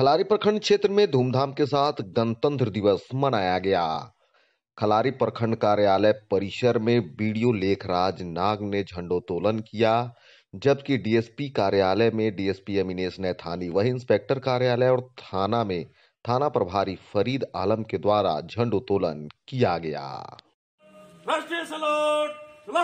खलारी प्रखंड क्षेत्र में धूमधाम के साथ गणतंत्र दिवस मनाया गया खलारी प्रखंड कार्यालय परिसर में वीडियो लेखराज नाग ने झंडोत्तोलन किया जबकि डीएसपी कार्यालय में डीएसपी अमिनेश नैथानी वही इंस्पेक्टर कार्यालय और थाना में थाना प्रभारी फरीद आलम के द्वारा झंडोत्तोलन किया गया राष्ट्रीय